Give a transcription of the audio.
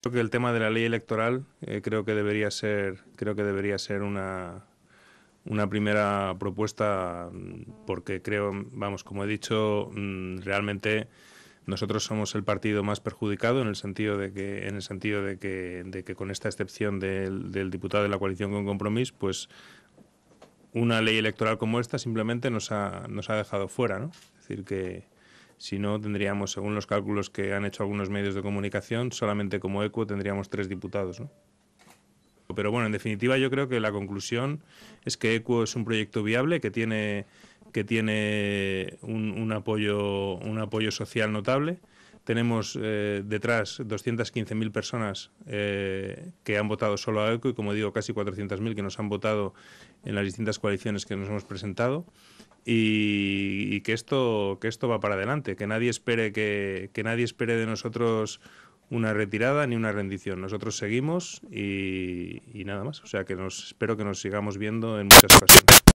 Creo que el tema de la ley electoral eh, creo que debería ser, creo que debería ser una, una primera propuesta mm, porque creo, vamos, como he dicho, mm, realmente nosotros somos el partido más perjudicado en el sentido de que, en el sentido de que, que con esta excepción del, diputado de la coalición con compromiso, pues una ley electoral como esta simplemente nos ha, nos ha dejado fuera, ¿no? Es decir, que, si no, tendríamos, según los cálculos que han hecho algunos medios de comunicación, solamente como ECO tendríamos tres diputados. Pero bueno, en definitiva yo creo que la conclusión es que ECO es un proyecto viable que tiene, que tiene un, apoyo, un apoyo social notable. Tenemos eh, detrás 215.000 personas eh, que han votado solo a ECO y, como digo, casi 400.000 que nos han votado en las distintas coaliciones que nos hemos presentado y, que, esto, que esto va para adelante, que nadie espere que, que nadie espere de nosotros una retirada ni una rendición. Nosotros seguimos y, nada más. O sea que espero que nos sigamos viendo en muchas ocasiones.